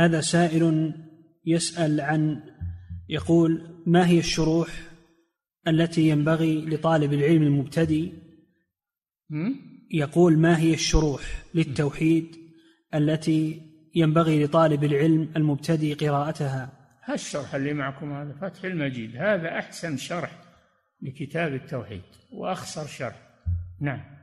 هذا سائل يسأل عن يقول ما هي الشروح التي ينبغي لطالب العلم المبتدئ يقول ما هي الشروح للتوحيد التي ينبغي لطالب العلم المبتدئ قراءتها هالشرح اللي معكم هذا فتح المجيد هذا أحسن شرح لكتاب التوحيد وأخصر شرح نعم